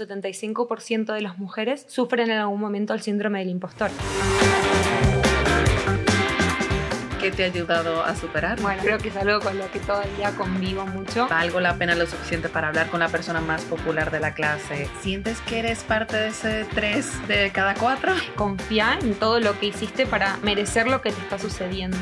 un 75% de las mujeres sufren en algún momento el síndrome del impostor. ¿Qué te ha ayudado a superar? Bueno, creo que es algo con lo que todavía convivo mucho. Valgo la pena lo suficiente para hablar con la persona más popular de la clase. ¿Sientes que eres parte de ese 3 de cada cuatro? Confía en todo lo que hiciste para merecer lo que te está sucediendo.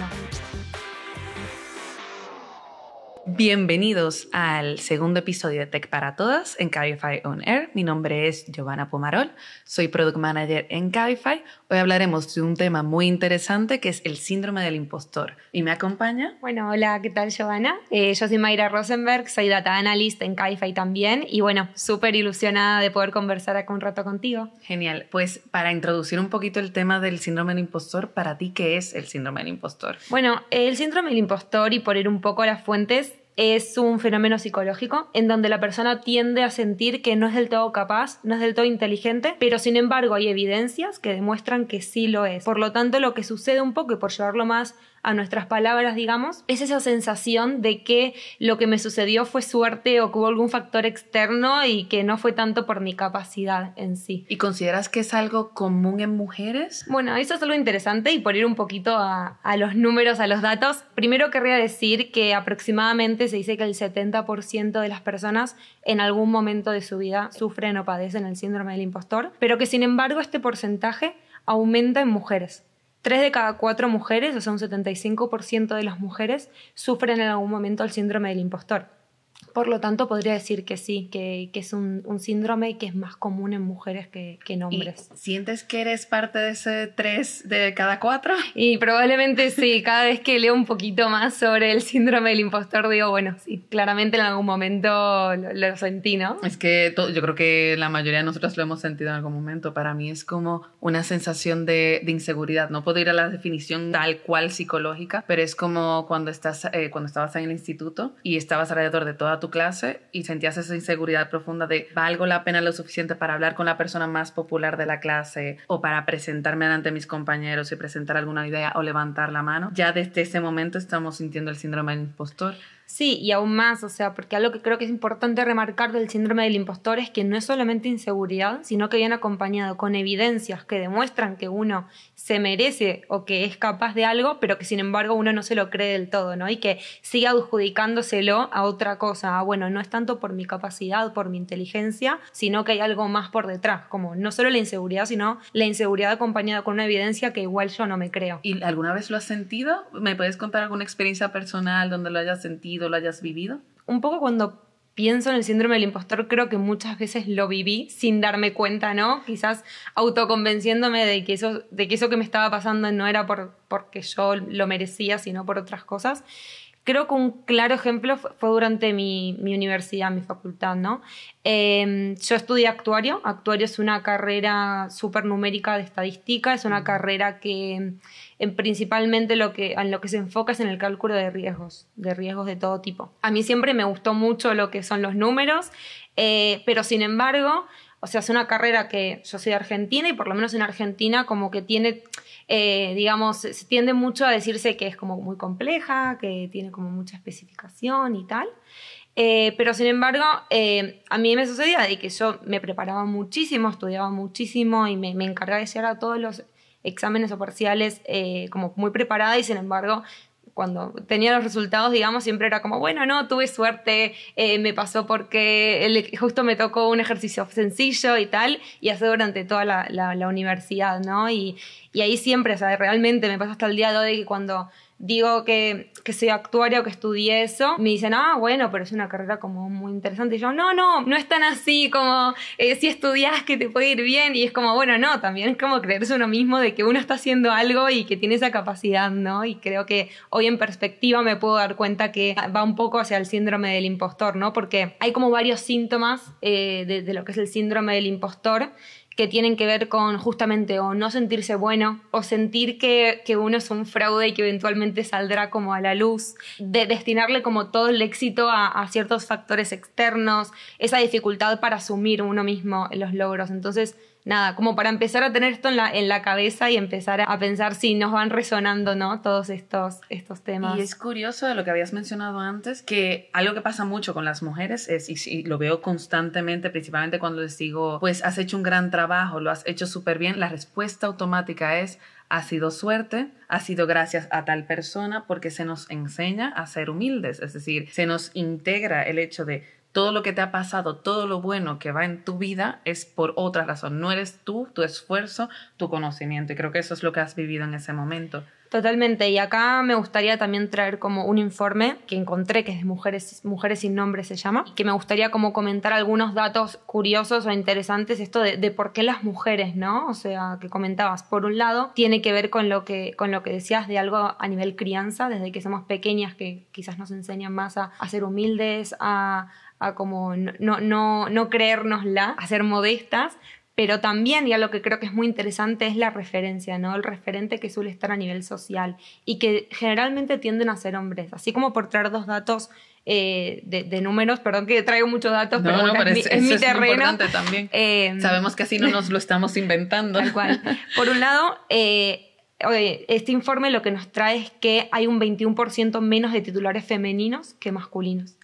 Bienvenidos al segundo episodio de Tech para Todas en Cabify On Air. Mi nombre es Giovanna Pomarol, soy Product Manager en Cabify, Hoy hablaremos de un tema muy interesante que es el síndrome del impostor. ¿Y me acompaña? Bueno, hola, ¿qué tal, Giovanna? Eh, yo soy Mayra Rosenberg, soy data analyst en Kaifai también y bueno, súper ilusionada de poder conversar acá un rato contigo. Genial. Pues para introducir un poquito el tema del síndrome del impostor, ¿para ti qué es el síndrome del impostor? Bueno, el síndrome del impostor y por ir un poco a las fuentes es un fenómeno psicológico en donde la persona tiende a sentir que no es del todo capaz, no es del todo inteligente, pero sin embargo hay evidencias que demuestran que sí lo es. Por lo tanto, lo que sucede un poco, y por llevarlo más a nuestras palabras, digamos, es esa sensación de que lo que me sucedió fue suerte o que hubo algún factor externo y que no fue tanto por mi capacidad en sí. ¿Y consideras que es algo común en mujeres? Bueno, eso es algo interesante y por ir un poquito a, a los números, a los datos, primero querría decir que aproximadamente se dice que el 70% de las personas en algún momento de su vida sufren o padecen el síndrome del impostor, pero que sin embargo este porcentaje aumenta en mujeres. Tres de cada cuatro mujeres, o sea, un 75% de las mujeres, sufren en algún momento el síndrome del impostor. Por lo tanto, podría decir que sí, que, es un, un, síndrome que es más común en mujeres que, en hombres. ¿Sientes que eres parte de ese tres de cada cuatro? Y probablemente sí, cada vez que leo un poquito más sobre el síndrome del impostor, digo, bueno, sí, claramente en algún momento lo, sentí, ¿no? Es que yo creo que la mayoría de nosotros lo hemos sentido en algún momento. Para mí es como una sensación de, inseguridad. No puedo ir a la definición tal cual psicológica, pero es como cuando, estás, eh, cuando estabas en el instituto y estabas alrededor de todo toda tu clase y sentías esa inseguridad profunda de valgo la pena lo suficiente para hablar con la persona más popular de la clase o para presentarme ante mis compañeros y presentar alguna idea o levantar la mano, ya desde ese momento estamos sintiendo el síndrome del impostor Sí, y aún más, o sea, porque algo que creo que es importante remarcar del síndrome del impostor es que no es solamente inseguridad, sino que viene acompañado con evidencias que demuestran que uno se merece o que es capaz de algo, pero que sin embargo uno no se lo cree del todo, ¿no? Y que sigue adjudicándoselo a otra cosa, a ah, bueno, no es tanto por mi capacidad, por mi inteligencia, sino que hay algo más por detrás, como no solo la inseguridad, sino la inseguridad acompañada con una evidencia que igual yo no me creo. ¿Y alguna vez lo has sentido? ¿Me puedes contar alguna experiencia personal donde lo hayas sentido? lo hayas vivido? Un poco cuando pienso en el síndrome del impostor, creo que muchas veces lo viví sin darme cuenta, ¿no? Quizás autoconvenciéndome de que eso, de que, eso que me estaba pasando no era por, porque yo lo merecía, sino por otras cosas. Creo que un claro ejemplo fue durante mi, universidad, mi facultad, ¿no? Em, yo estudié actuario. Actuario es una carrera súper numérica de estadística, es una mm. carrera que em, principalmente lo que, en lo que se enfoca es en el cálculo de riesgos, de riesgos de todo tipo. A mí siempre me gustó mucho lo que son los números, eh, pero sin embargo o sea, es una carrera que yo soy de Argentina y por lo menos en Argentina como que tiene, eh, digamos, se tiende mucho a decirse que es como muy compleja, que tiene como mucha especificación y tal. Eh, pero sin embargo, eh, a mí me sucedía de que yo me preparaba muchísimo, estudiaba muchísimo y me, me encargaba de llegar a todos los exámenes o parciales como muy preparada y sin embargo cuando tenía los resultados, digamos, siempre era como, bueno, no, tuve suerte, eh, me pasó porque justo me tocó un ejercicio sencillo y tal, y hace durante toda la, universidad, ¿no? Y, ahí siempre, o sea, realmente me pasó hasta el día de hoy que cuando digo que, que soy actuaria o que estudié eso, me dicen, ah, bueno, pero es una carrera como muy interesante. Y yo, no, no, no es tan así como eh, si estudias que te puede ir bien. Y es como, bueno, no, también es como creerse uno mismo de que uno está haciendo algo y que tiene esa capacidad, ¿no? Y creo que hoy en perspectiva me puedo dar cuenta que va un poco hacia el síndrome del impostor, ¿no? Porque hay como varios síntomas eh, de lo que es el síndrome del impostor que tienen que ver con justamente o no sentirse bueno o sentir que, uno es un fraude y que eventualmente saldrá como a la luz, de destinarle como todo el éxito a, a ciertos factores externos, esa dificultad para asumir uno mismo los logros. Entonces, nada, como para empezar a tener esto en la, en la cabeza y empezar a pensar si nos van resonando, ¿no? Todos estos, estos temas. Y es curioso de lo que habías mencionado antes, que algo que pasa mucho con las mujeres es, y, y lo veo constantemente, principalmente cuando les digo, pues has hecho un gran trabajo, lo has hecho súper bien, la respuesta automática es, ha sido suerte, ha sido gracias a tal persona, porque se nos enseña a ser humildes, es decir, se nos integra el hecho de todo lo que te ha pasado, todo lo bueno que va en tu vida es por otra razón. No eres tú, tu esfuerzo, tu conocimiento. Y creo que eso es lo que has vivido en ese momento. Totalmente. Y acá me gustaría también traer como un informe que encontré, que es de Mujeres, Mujeres sin Nombre se llama, que me gustaría como comentar algunos datos curiosos o interesantes, esto de, por qué las mujeres, ¿no? O sea, que comentabas, por un lado, tiene que ver con lo que, con lo que decías de algo a nivel crianza, desde que somos pequeñas, que quizás nos enseñan más a ser humildes, a a como no, no, creérnosla, a ser modestas, pero también, ya lo que creo que es muy interesante es la referencia, ¿no? El referente que suele estar a nivel social y que generalmente tienden a ser hombres. Así como por traer dos datos eh, de, números, perdón que traigo muchos datos, pero, no, es, mi terreno. también. Em, Sabemos que así no nos lo estamos inventando. Por un lado, eh, este informe lo que nos trae es que hay un 21% menos de titulares femeninos que masculinos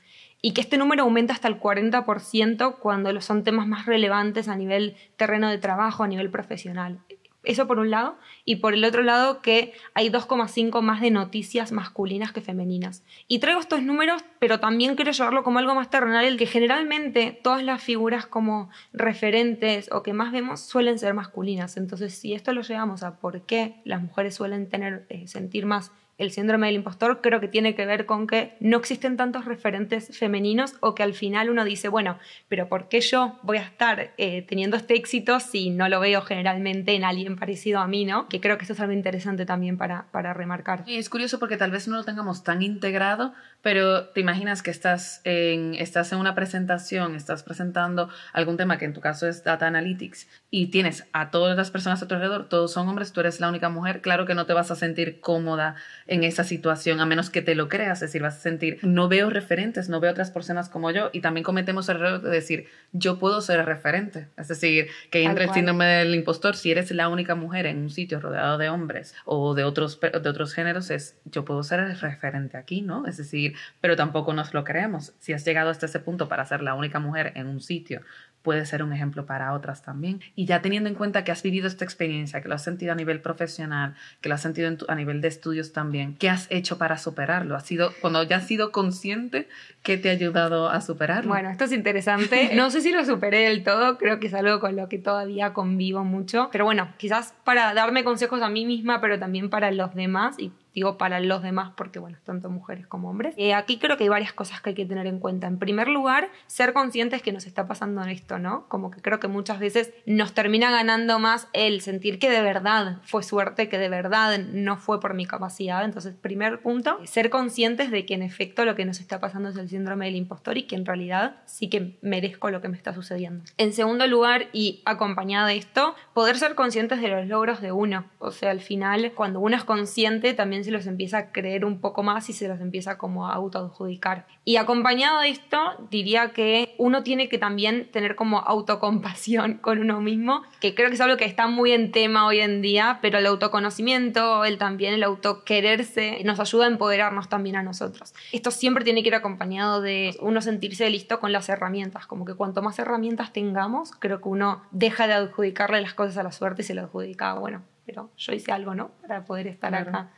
y que este número aumenta hasta el 40% cuando son temas más relevantes a nivel terreno de trabajo, a nivel profesional. Eso por un lado, y por el otro lado que hay 2,5 más de noticias masculinas que femeninas. Y traigo estos números, pero también quiero llevarlo como algo más terrenal, el que generalmente todas las figuras como referentes o que más vemos suelen ser masculinas. Entonces, si esto lo llevamos a por qué las mujeres suelen tener, eh, sentir más el síndrome del impostor creo que tiene que ver con que no existen tantos referentes femeninos o que al final uno dice, bueno, pero ¿por qué yo voy a estar eh, teniendo este éxito si no lo veo generalmente en alguien parecido a mí, ¿no? Que creo que eso es algo interesante también para, remarcar. Y es curioso porque tal vez no lo tengamos tan integrado, pero te imaginas que estás estás en una presentación, estás presentando algún tema que en tu caso es Data Analytics y tienes a todas las personas a tu alrededor, todos son hombres, tú eres la única mujer, claro que no te vas a sentir cómoda en esa situación, a menos que te lo creas, es decir, vas a sentir, no veo referentes, no veo otras personas como yo, y también cometemos el error de decir, yo puedo ser el referente, es decir, que entra el síndrome del impostor, si eres la única mujer en un sitio rodeado de hombres o de otros, de otros géneros, es, yo puedo ser el referente aquí, ¿no? Es decir, pero tampoco nos lo creemos, si has llegado hasta ese punto para ser la única mujer en un sitio puede ser un ejemplo para otras también. Y ya teniendo en cuenta que has vivido esta experiencia, que lo has sentido a nivel profesional, que lo has sentido a nivel de estudios también, ¿qué has hecho para superarlo? ha sido, cuando ya has sido consciente, qué te ha ayudado a superarlo? Bueno, esto es interesante. No sé si lo superé del todo, creo que es algo con lo que todavía convivo mucho, pero bueno, quizás para darme consejos a mí misma, pero también para los demás y digo para los demás porque, bueno, tanto mujeres como hombres. Eh, aquí creo que hay varias cosas que hay que tener en cuenta. En primer lugar, ser conscientes que nos está pasando esto, ¿no? Como que creo que muchas veces nos termina ganando más el sentir que de verdad fue suerte, que de verdad no fue por mi capacidad. Entonces, primer punto, eh, ser conscientes de que en efecto lo que nos está pasando es el síndrome del impostor y que en realidad sí que merezco lo que me está sucediendo. En segundo lugar, y acompañada de esto, poder ser conscientes de los logros de uno. O sea, al final, cuando uno es consciente, también se los empieza a creer un poco más y se los empieza como a autoadjudicar. Y acompañado de esto, diría que uno tiene que también tener como autocompasión con uno mismo, que creo que es algo que está muy en tema hoy en día, pero el autoconocimiento, el también el autoquererse, nos ayuda a empoderarnos también a nosotros. Esto siempre tiene que ir acompañado de uno sentirse listo con las herramientas, como que cuanto más herramientas tengamos, creo que uno deja de adjudicarle las cosas a la suerte y se lo adjudica, ah, bueno, pero yo hice algo, ¿no? Para poder estar acá.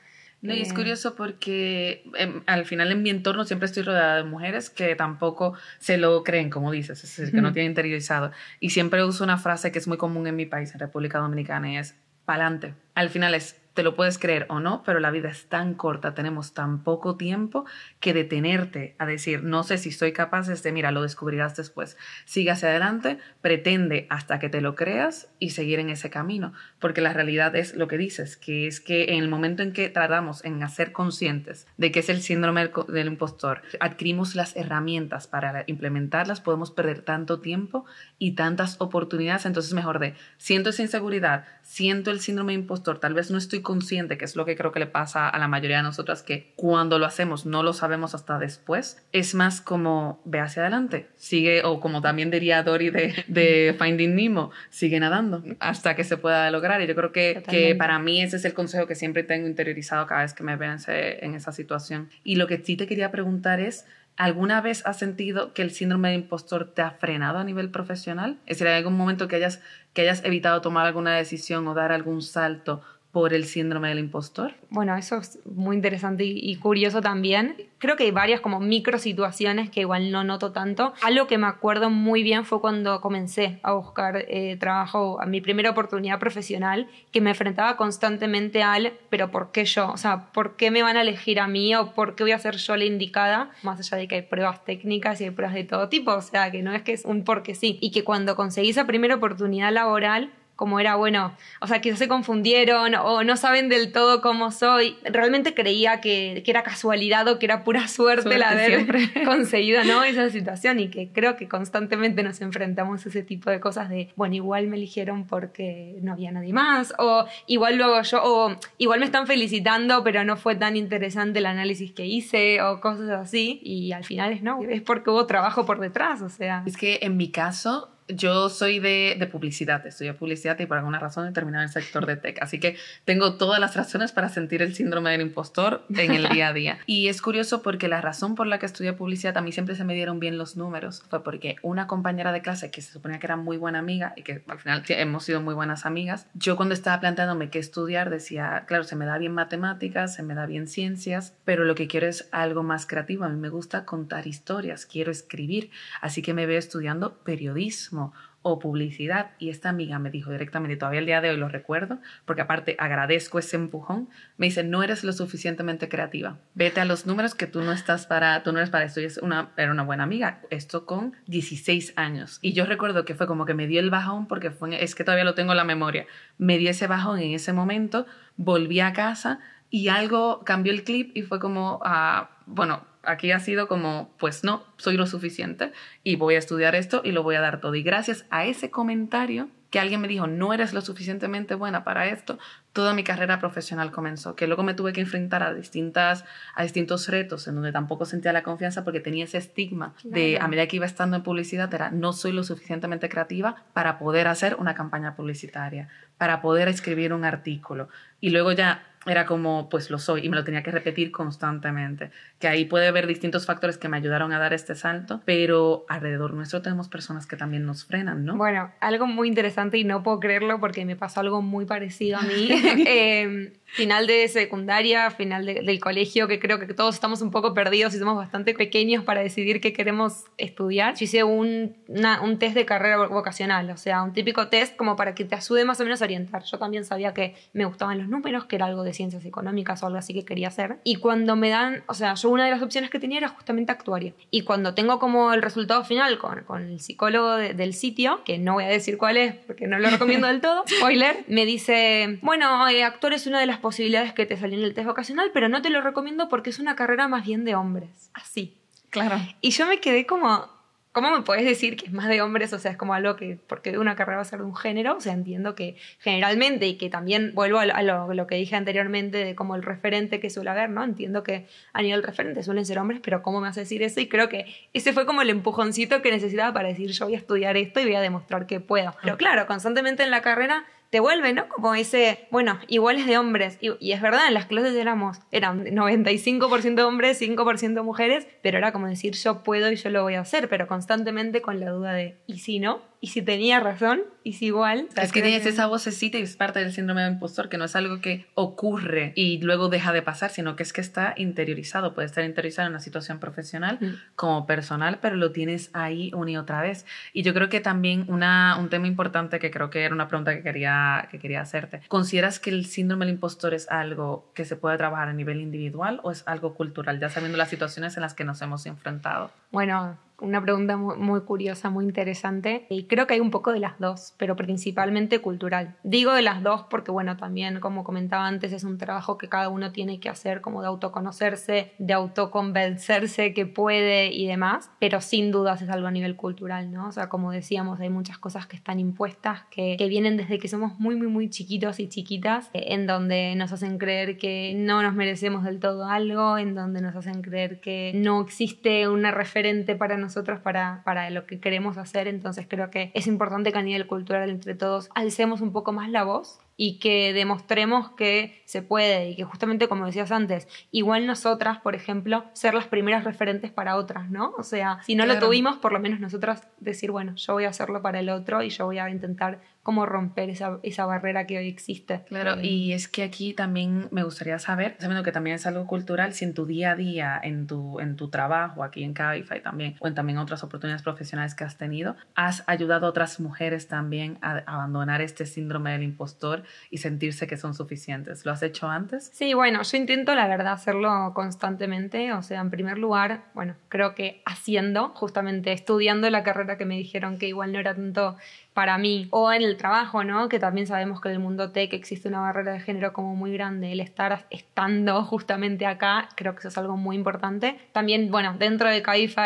No, y es eh. curioso porque em, al final en mi entorno siempre estoy rodeada de mujeres que tampoco se lo creen, como dices, es decir, que no tienen interiorizado. Y siempre uso una frase que es muy común en mi país, en República Dominicana, y es pa'lante. Al final es te lo puedes creer o no, pero la vida es tan corta, tenemos tan poco tiempo que detenerte a decir, no sé si soy capaz, de, este, mira, lo descubrirás después. Sigue hacia adelante, pretende hasta que te lo creas y seguir en ese camino, porque la realidad es lo que dices, que es que en el momento en que tratamos en hacer conscientes de que es el síndrome del impostor, adquirimos las herramientas para implementarlas, podemos perder tanto tiempo y tantas oportunidades, entonces mejor de, siento esa inseguridad, siento el síndrome impostor, tal vez no estoy consciente, que es lo que creo que le pasa a la mayoría de nosotras, que cuando lo hacemos no lo sabemos hasta después, es más como ve hacia adelante, sigue, o como también diría Dory de, Finding Nemo, sigue nadando hasta que se pueda lograr. Y yo creo que, para mí ese es el consejo que siempre tengo interiorizado cada vez que me veo en esa situación. Y lo que sí te quería preguntar es, ¿Alguna vez has sentido que el síndrome de impostor te ha frenado a nivel profesional? Es decir, ¿hay algún momento que hayas, que hayas evitado tomar alguna decisión o dar algún salto por el síndrome del impostor? Bueno, eso es muy interesante y, curioso también. Creo que hay varias como micro situaciones que igual no noto tanto. Algo que me acuerdo muy bien fue cuando comencé a buscar eh, trabajo, a mi primera oportunidad profesional, que me enfrentaba constantemente al, pero ¿por qué yo? O sea, ¿por qué me van a elegir a mí o por qué voy a ser yo la indicada? Más allá de que hay pruebas técnicas y hay pruebas de todo tipo, o sea, que no es que es un porque sí. Y que cuando conseguí esa primera oportunidad laboral, como era, bueno, o sea, quizás se confundieron o no saben del todo cómo soy. Realmente creía que, que era casualidad o que era pura suerte, la haber conseguido ¿no? esa situación y que creo que constantemente nos enfrentamos a ese tipo de cosas de, bueno, igual me eligieron porque no había nadie más o igual luego yo, o igual me están felicitando pero no fue tan interesante el análisis que hice o cosas así y al final es no, es porque hubo trabajo por detrás, o sea. Es que en mi caso yo soy de, publicidad, estudié publicidad y por alguna razón he terminado en el sector de tech. Así que tengo todas las razones para sentir el síndrome del impostor en el día a día. Y es curioso porque la razón por la que estudié publicidad a mí siempre se me dieron bien los números. Fue porque una compañera de clase que se suponía que era muy buena amiga y que al final hemos sido muy buenas amigas, yo cuando estaba planteándome qué estudiar decía, claro, se me da bien matemáticas, se me da bien ciencias, pero lo que quiero es algo más creativo. A mí me gusta contar historias, quiero escribir. Así que me veo estudiando periodismo o publicidad. Y esta amiga me dijo directamente, todavía el día de hoy lo recuerdo, porque aparte agradezco ese empujón, me dice, no eres lo suficientemente creativa, vete a los números que tú no estás para, tú no eres para esto. Y es una, era una buena amiga, esto con 16 años. Y yo recuerdo que fue como que me dio el bajón, porque fue, es que todavía lo tengo en la memoria, me dio ese bajón en ese momento, volví a casa y algo cambió el clip y fue como... a ah, bueno, aquí ha sido como, pues no, soy lo suficiente y voy a estudiar esto y lo voy a dar todo. Y gracias a ese comentario que alguien me dijo, no eres lo suficientemente buena para esto, toda mi carrera profesional comenzó, que luego me tuve que enfrentar a, distintas, a distintos retos en donde tampoco sentía la confianza porque tenía ese estigma de a medida que iba estando en publicidad era, no soy lo suficientemente creativa para poder hacer una campaña publicitaria, para poder escribir un artículo. Y luego ya era como, pues lo soy y me lo tenía que repetir constantemente. Que ahí puede haber distintos factores que me ayudaron a dar este salto, pero alrededor nuestro tenemos personas que también nos frenan, ¿no? Bueno, algo muy interesante y no puedo creerlo porque me pasó algo muy parecido a mí. eh, final de secundaria, final del colegio, que creo que todos estamos un poco perdidos y somos bastante pequeños para decidir qué queremos estudiar. Yo hice un, un test de carrera vocacional, o sea, un típico test como para que te ayude más o menos a orientar. Yo también sabía que me gustaban los números, que era algo de ciencias económicas o algo así que quería hacer. Y cuando me dan, o sea, yo una de las opciones que tenía era justamente actuaria. Y cuando tengo como el resultado final con, con el psicólogo del sitio, que no voy a decir cuál es porque no lo recomiendo del todo, spoiler, me dice, bueno, eh, actor es una de las posibilidades que te salen en el test vocacional, pero no te lo recomiendo porque es una carrera más bien de hombres. Así. Claro. Y yo me quedé como, ¿cómo me puedes decir que es más de hombres? O sea, es como algo que, porque una carrera va a ser de un género, o sea, entiendo que generalmente, y que también vuelvo a, lo, que dije anteriormente de como el referente que suele haber, ¿no? Entiendo que a nivel referente suelen ser hombres, pero ¿cómo me hace decir eso? Y creo que ese fue como el empujoncito que necesitaba para decir, yo voy a estudiar esto y voy a demostrar que puedo. Pero claro, constantemente en la carrera te vuelve, ¿no? Como dice, bueno, iguales de hombres. Y, es verdad, en las clases éramos, eran 95% hombres, 5% mujeres, pero era como decir yo puedo y yo lo voy a hacer, pero constantemente con la duda de, ¿y si no? y si tenía razón, y si igual. Es que tienes esa vocecita y es parte del síndrome del impostor, que no es algo que ocurre y luego deja de pasar, sino que es que está interiorizado. Puede estar interiorizado en una situación profesional como personal, pero lo tienes ahí una y otra vez. Y yo creo que también una, un tema importante que creo que era una pregunta que quería, que quería hacerte. ¿Consideras que el síndrome del impostor es algo que se puede trabajar a nivel individual o es algo cultural, ya sabiendo las situaciones en las que nos hemos enfrentado? Bueno, una pregunta muy, curiosa, muy interesante. Y creo que hay un poco de las dos, pero principalmente cultural. Digo de las dos porque, bueno, también, como comentaba antes, es un trabajo que cada uno tiene que hacer, como de autoconocerse, de autoconvencerse que puede y demás. Pero sin dudas es algo a nivel cultural, ¿no? O sea, como decíamos, hay muchas cosas que están impuestas, que, que vienen desde que somos muy, muy, muy chiquitos y chiquitas, eh, en donde nos hacen creer que no nos merecemos del todo algo, en donde nos hacen creer que no existe una referente para nosotros nosotros para, para lo que queremos hacer, entonces creo que es importante que a nivel cultural entre todos alcemos un poco más la voz y que demostremos que se puede y que justamente como decías antes, igual nosotras, por ejemplo, ser las primeras referentes para otras, ¿no? O sea, si no lo tuvimos, por lo menos nosotras decir, bueno, yo voy a hacerlo para el otro y yo voy a intentar cómo romper esa, esa barrera que hoy existe. Claro, eh, y es que aquí también me gustaría saber, sabiendo que también es algo cultural, si en tu día a día, en tu, en tu trabajo aquí en Cabify también, o en también otras oportunidades profesionales que has tenido, has ayudado a otras mujeres también a abandonar este síndrome del impostor y sentirse que son suficientes. ¿Lo has hecho antes? Sí, bueno, yo intento la verdad hacerlo constantemente. O sea, en primer lugar, bueno, creo que haciendo, justamente estudiando la carrera que me dijeron que igual no era tanto para mí o en el trabajo, ¿no? Que también sabemos que en el mundo tech existe una barrera de género como muy grande. El estar estando justamente acá, creo que eso es algo muy importante. También, bueno, dentro de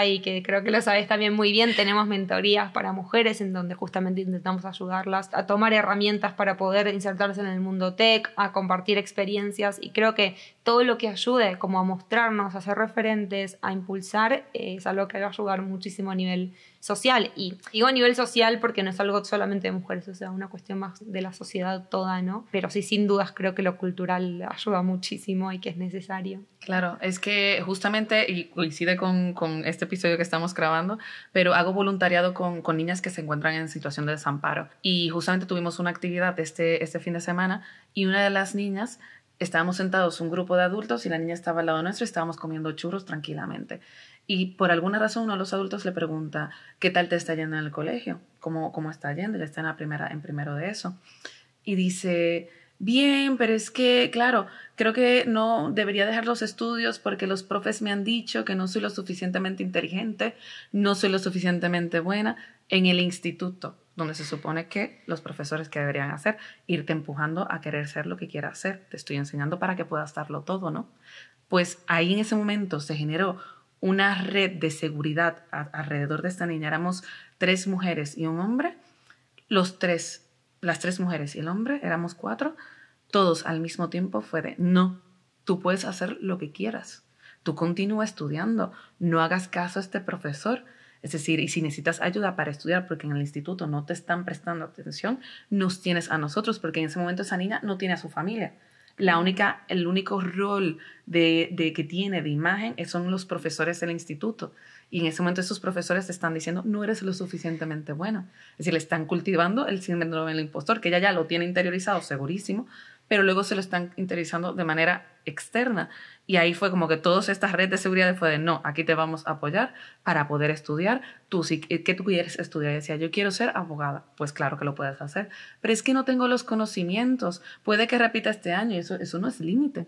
y que creo que lo sabes también muy bien, tenemos mentorías para mujeres en donde justamente intentamos ayudarlas a tomar herramientas para poder insertar en el mundo tech, a compartir experiencias y creo que todo lo que ayude como a mostrarnos, a ser referentes, a impulsar, es algo que va a ayudar muchísimo a nivel social. Y digo a nivel social porque no es algo solamente de mujeres, o sea, una cuestión más de la sociedad toda, ¿no? Pero sí, sin dudas, creo que lo cultural ayuda muchísimo y que es necesario. Claro, es que justamente, y coincide con, este episodio que estamos grabando, pero hago voluntariado con, con, niñas que se encuentran en situación de desamparo. Y justamente tuvimos una actividad este, este fin de semana y una de las niñas estábamos sentados un grupo de adultos y la niña estaba al lado nuestro y estábamos comiendo churros tranquilamente. Y por alguna razón uno de los adultos le pregunta, ¿qué tal te está yendo en el colegio? ¿Cómo, cómo está yendo? Y está en, la primera, en primero de eso. Y dice, bien, pero es que, claro, creo que no debería dejar los estudios porque los profes me han dicho que no soy lo suficientemente inteligente, no soy lo suficientemente buena en el instituto donde se supone que los profesores que deberían hacer, irte empujando a querer ser lo que quieras ser, te estoy enseñando para que puedas darlo todo, ¿no? Pues ahí en ese momento se generó una red de seguridad alrededor de esta niña, éramos tres mujeres y un hombre, los tres, las tres mujeres y el hombre, éramos cuatro, todos al mismo tiempo fue de, no, tú puedes hacer lo que quieras, tú continúa estudiando, no hagas caso a este profesor, es decir, y si necesitas ayuda para estudiar porque en el instituto no te están prestando atención, nos tienes a nosotros porque en ese momento esa niña no tiene a su familia. La única, el único rol de, que tiene de imagen son los profesores del instituto. Y en ese momento esos profesores te están diciendo, no eres lo suficientemente bueno. Es decir, le están cultivando el síndrome del impostor, que ella ya lo tiene interiorizado, segurísimo, pero luego se lo están interesando de manera externa. Y ahí fue como que todas estas redes de seguridad fue de, no, aquí te vamos a apoyar para poder estudiar. Tú, si, eh, ¿Qué tú quieres estudiar? Y decía, yo quiero ser abogada. Pues claro que lo puedes hacer, pero es que no tengo los conocimientos. Puede que repita este año eso, eso no es límite.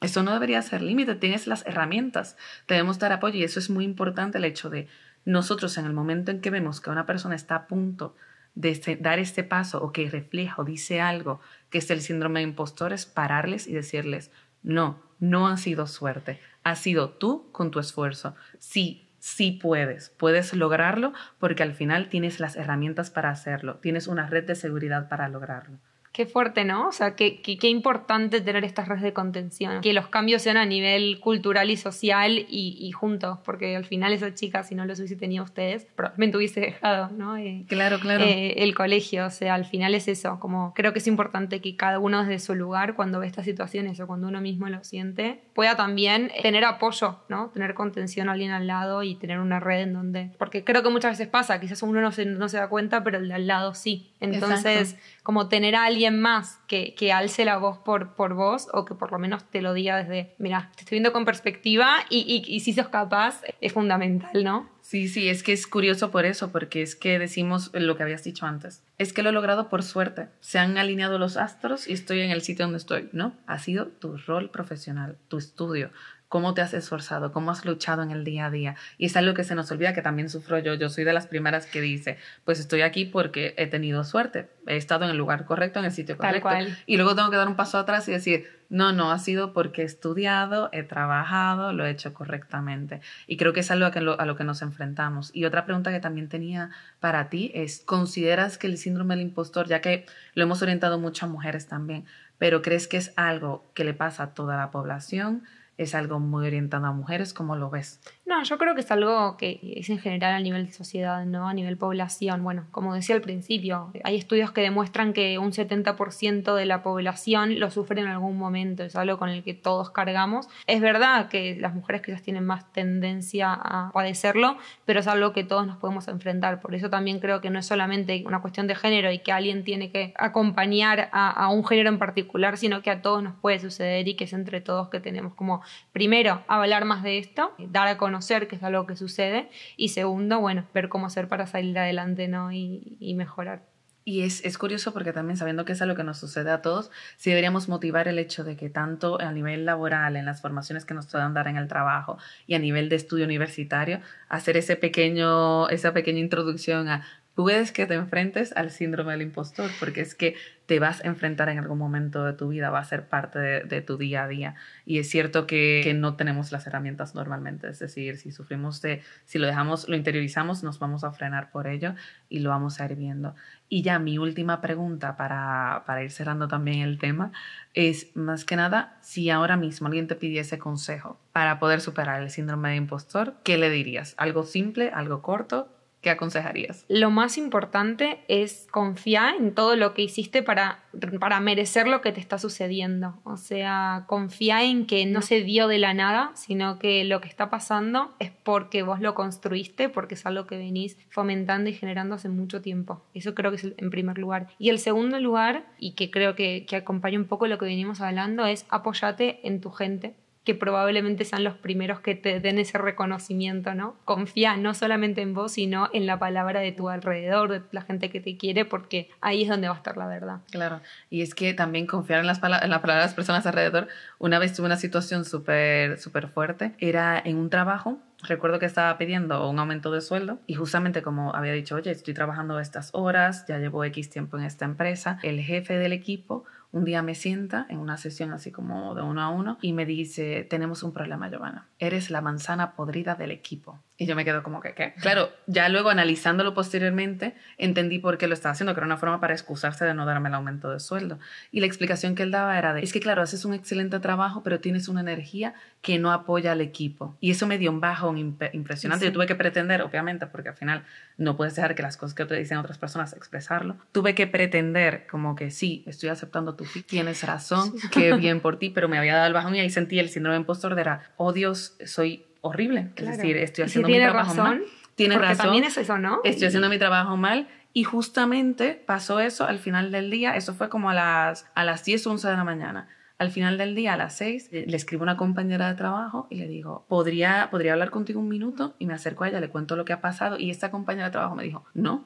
Eso no debería ser límite. Tienes las herramientas, debemos dar apoyo y eso es muy importante el hecho de nosotros en el momento en que vemos que una persona está a punto de este, dar este paso o que refleja o dice algo que es el síndrome de impostor es pararles y decirles, no, no ha sido suerte, ha sido tú con tu esfuerzo. Sí, sí puedes, puedes lograrlo porque al final tienes las herramientas para hacerlo, tienes una red de seguridad para lograrlo. Qué fuerte, ¿no? O sea, qué, qué, importante tener estas redes de contención. Que los cambios sean a nivel cultural y social y, juntos, porque al final esa chica, si no los hubiese tenido ustedes, probablemente hubiese dejado, ¿no? Eh, claro, claro. Eh, el colegio, o sea, al final es eso, como creo que es importante que cada uno desde su lugar, cuando ve estas situaciones o cuando uno mismo lo siente, pueda también tener apoyo, ¿no? Tener contención a alguien al lado y tener una red en donde... Porque creo que muchas veces pasa, quizás uno no se, no se da cuenta, pero el de al lado sí. Entonces, como tener a alguien más que, alce la voz por, por vos o que por lo menos te lo diga desde, mira, te estoy viendo con perspectiva y, y si sos capaz es fundamental, ¿no? Sí, sí, es que es curioso por eso, porque es que decimos lo que habías dicho antes. Es que lo he logrado por suerte. Se han alineado los astros y estoy en el sitio donde estoy, ¿no? Ha sido tu rol profesional, tu estudio, cómo te has esforzado, cómo has luchado en el día a día. Y es algo que se nos olvida, que también sufro yo. Yo soy de las primeras que dice, pues estoy aquí porque he tenido suerte, he estado en el lugar correcto, en el sitio correcto. cual. Y luego tengo que dar un paso atrás y decir, no, no, ha sido porque he estudiado, he trabajado, lo he hecho correctamente. Y creo que es algo a, lo, que nos enfrentamos. Y otra pregunta que también tenía para ti es, ¿consideras que el síndrome del impostor, ya que lo hemos orientado muchas a mujeres también, pero crees que es algo que le pasa a toda la población? es algo muy orientado a mujeres, ¿cómo lo ves? No, yo creo que es algo que es en general a nivel de sociedad, ¿no? A nivel población. Bueno, como decía al principio, hay estudios que demuestran que un 70% de la población lo sufre en algún momento, es algo con el que todos cargamos. Es verdad que las mujeres quizás tienen más tendencia a padecerlo, pero es algo que todos nos podemos enfrentar. Por eso también creo que no es solamente una cuestión de género y que alguien tiene que acompañar a, a un género en particular, sino que a todos nos puede suceder y que es entre todos que tenemos como, primero, hablar más de esto, dar a conocer que es algo que sucede y segundo, bueno, ver cómo hacer para salir adelante ¿no? y, mejorar. Y es, curioso porque también sabiendo que es algo que nos sucede a todos, si deberíamos motivar el hecho de que tanto a nivel laboral, en las formaciones que nos puedan dar en el trabajo y a nivel de estudio universitario, hacer ese pequeño, esa pequeña introducción a puedes que te enfrentes al síndrome del impostor, porque es que te vas a enfrentar en algún momento de tu vida, va a ser parte de, tu día a día. Y es cierto que, no tenemos las herramientas normalmente, es decir, si sufrimos de, si lo dejamos, lo interiorizamos, nos vamos a frenar por ello y lo vamos a ir viendo. Y ya mi última pregunta para, para ir cerrando también el tema es más que nada, si ahora mismo alguien te pidiese consejo para poder superar el síndrome de impostor, ¿qué le dirías? ¿Algo simple, algo corto ¿Qué aconsejarías? Lo más importante es confiar en todo lo que hiciste para, para merecer lo que te está sucediendo. O sea, confía en que no se dio de la nada, sino que lo que está pasando es porque vos lo construiste, porque es algo que venís fomentando y generando hace mucho tiempo. Eso creo que es en primer lugar. Y el segundo lugar, y que creo que, que acompaña un poco lo que venimos hablando, es apóyate en tu gente, que probablemente sean los primeros que te den ese reconocimiento, ¿no? Confía no solamente en vos, sino en la palabra de tu alrededor, de la gente que te quiere, porque ahí es donde va a estar la verdad. Claro, y es que también confiar en las palabras de las personas alrededor. Una vez tuve una situación súper, súper fuerte, era en un trabajo recuerdo que estaba pidiendo un aumento de sueldo y justamente como había dicho, oye, estoy trabajando estas horas, ya llevo X tiempo en esta empresa, el jefe del equipo un día me sienta en una sesión así como de uno a uno y me dice, tenemos un problema, Giovanna. Eres la manzana podrida del equipo. Y yo me quedo como que, ¿qué? Claro, ya luego analizándolo posteriormente, entendí por qué lo estaba haciendo, que era una forma para excusarse de no darme el aumento de sueldo. Y la explicación que él daba era de, es que claro, haces un excelente trabajo, pero tienes una energía que no apoya al equipo. Y eso me dio un bajón impresionante. Yo tuve que pretender, obviamente, porque al final no puedes dejar que las cosas que te dicen otras personas expresarlo. Tuve que pretender como que sí, estoy aceptando tu tienes razón, que qué bien por ti, pero me había dado el bajón y ahí sentí el síndrome de impostor de, oh Dios, soy horrible. Es decir, estoy haciendo mi trabajo mal. Tiene porque razón. también es eso, ¿no? Estoy haciendo mi trabajo mal. Y justamente pasó eso al final del día. Eso fue como a las, a las 10, 11 de la mañana. Al final del día, a las 6, eh, le escribo a una compañera de trabajo y le digo, ¿podría, ¿podría hablar contigo un minuto? Y me acerco a ella, le cuento lo que ha pasado. Y esta compañera de trabajo me dijo, no,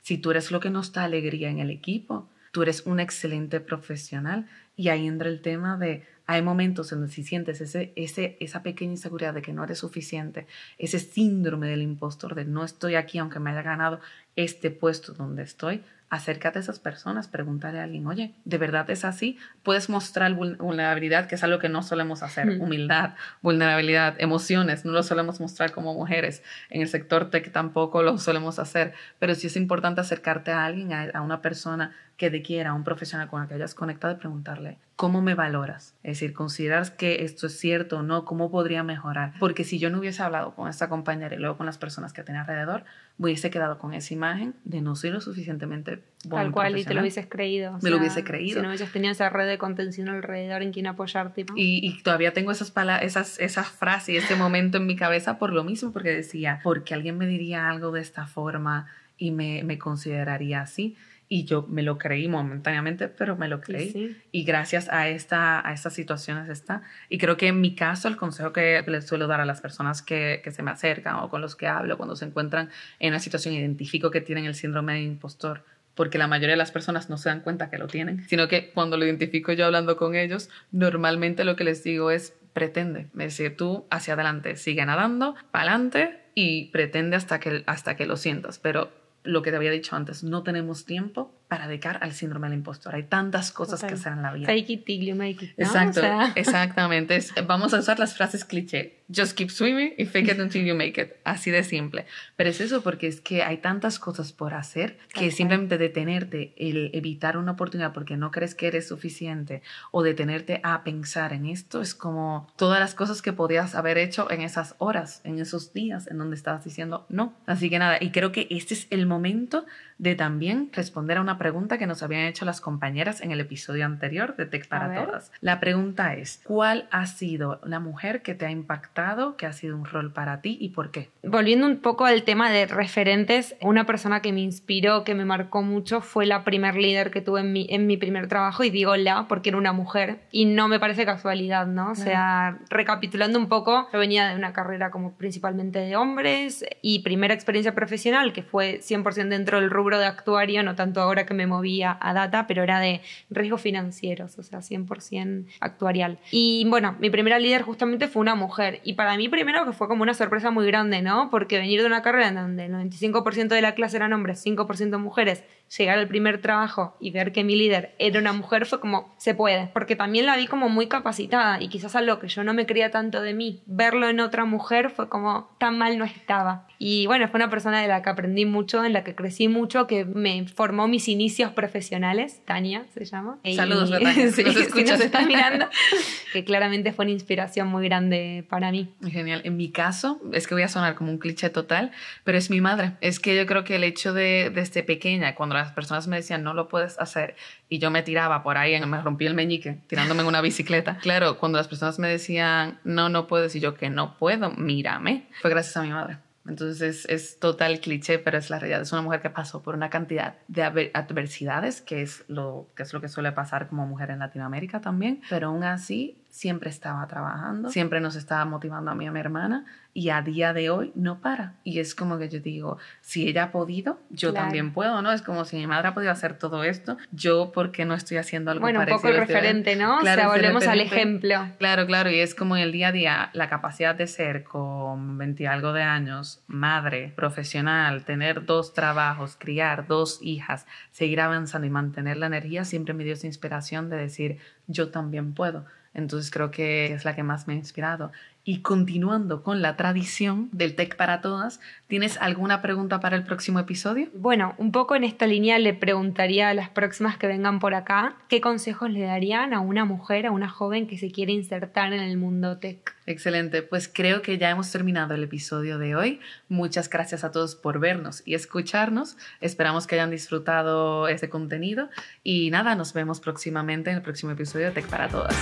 si tú eres lo que nos da alegría en el equipo, tú eres un excelente profesional. Y ahí entra el tema de, hay momentos en los que sientes ese, esa pequeña inseguridad de que no eres suficiente, ese síndrome del impostor de no estoy aquí aunque me haya ganado este puesto donde estoy, acércate a esas personas, pregúntale a alguien, oye, ¿de verdad es así? Puedes mostrar vulnerabilidad, que es algo que no solemos hacer, mm. humildad, vulnerabilidad, emociones, no lo solemos mostrar como mujeres, en el sector tech tampoco lo solemos hacer, pero sí es importante acercarte a alguien, a, una persona que te quiera, a un profesional con el que hayas conectado y preguntarle, ¿cómo me valoras? Es decir, ¿consideras que esto es cierto o no? ¿Cómo podría mejorar? Porque si yo no hubiese hablado con esta compañera y luego con las personas que tenía alrededor, hubiese quedado con esa imagen de no ser lo suficientemente bueno. Tal cual, y te lo hubieses creído. Me lo hubiese creído. Si no hubieses tenido esa red de contención alrededor en quien apoyarte. Y, todavía tengo esas, esas, esas frases ese momento en mi cabeza por lo mismo, porque decía, porque alguien me diría algo de esta forma y me, me consideraría así. Y yo me lo creí momentáneamente, pero me lo creí. Y gracias a, esta, a estas situaciones está. Y creo que en mi caso, el consejo que les suelo dar a las personas que, se me acercan o con los que hablo, cuando se encuentran en una situación, identifico que tienen el síndrome de impostor porque la mayoría de las personas no se dan cuenta que lo tienen, sino que cuando lo identifico yo hablando con ellos, normalmente lo que les digo es pretende, es decir, tú hacia adelante, sigue nadando, para adelante y pretende hasta que, hasta que lo sientas, pero lo que te había dicho antes, no tenemos tiempo para dedicar al síndrome del impostor. Hay tantas cosas que hacer en la vida. Exacto, exactamente. Vamos a usar las frases cliché just keep swimming y fake it until you make it. Así de simple. Pero es eso porque es que hay tantas cosas por hacer que simplemente detenerte, el evitar una oportunidad porque no crees que eres suficiente o detenerte a pensar en esto es como todas las cosas que podías haber hecho en esas horas, en esos días en donde estabas diciendo no. Así que nada, y creo que este es el momento de también responder a una pregunta que nos habían hecho las compañeras en el episodio anterior de Tech para Todas. La pregunta es, ¿cuál ha sido la mujer que te ha impactado? impactado, que ha sido un rol para ti y por qué. Volviendo un poco al tema de referentes, una persona que me inspiró, que me marcó mucho, fue la primer líder que tuve en mi, en mi primer trabajo y digo la porque era una mujer y no me parece casualidad, ¿no? O sea, recapitulando un poco, yo venía de una carrera como principalmente de hombres y primera experiencia profesional que fue 100% dentro del rubro de actuario, no tanto ahora que me movía a data, pero era de riesgos financieros, o sea, 100% actuarial. Y bueno, mi primera líder justamente fue una mujer y para mí primero que fue como una sorpresa muy grande, ¿no? Porque venir de una carrera en donde el 95% de la clase eran hombres, 5% mujeres, llegar al primer trabajo y ver que mi líder era una mujer fue como, se puede. Porque también la vi como muy capacitada y quizás algo que yo no me creía tanto de mí, verlo en otra mujer fue como, tan mal no estaba. Y bueno, fue una persona de la que aprendí mucho, en la que crecí mucho, que me formó mis inicios profesionales, Tania se llama. Saludos, Tania. si nos mirando, que claramente fue una inspiración muy grande para mí Genial. En mi caso, es que voy a sonar como un cliché total, pero es mi madre. Es que yo creo que el hecho de desde este pequeña, cuando las personas me decían no lo puedes hacer y yo me tiraba por ahí, me rompí el meñique tirándome en una bicicleta. Claro, cuando las personas me decían no, no puedes y yo que no puedo, mírame, fue gracias a mi madre. Entonces es, total cliché, pero es la realidad. Es una mujer que pasó por una cantidad de adversidades, que es, lo, que es lo que suele pasar como mujer en Latinoamérica también, pero aún así siempre estaba trabajando, siempre nos estaba motivando a mí a mi hermana y a día de hoy no para. Y es como que yo digo, si ella ha podido, yo también puedo, ¿no? Es como si mi madre ha podido hacer todo esto, yo porque no estoy haciendo algo bueno, parecido. Bueno, un poco referente, ¿no? o sea, volvemos al ejemplo. Claro, claro, y es como en el día a día la capacidad de ser con 20 algo de años, madre, profesional, tener dos trabajos, criar dos hijas, seguir avanzando y mantener la energía siempre me dio esa inspiración de decir, yo también puedo entonces creo que es la que más me ha inspirado. Y continuando con la tradición del Tech para Todas, ¿tienes alguna pregunta para el próximo episodio? Bueno, un poco en esta línea le preguntaría a las próximas que vengan por acá, ¿qué consejos le darían a una mujer, a una joven que se quiere insertar en el mundo tech? Excelente, pues creo que ya hemos terminado el episodio de hoy. Muchas gracias a todos por vernos y escucharnos. Esperamos que hayan disfrutado ese contenido y nada, nos vemos próximamente en el próximo episodio de Tech para Todas.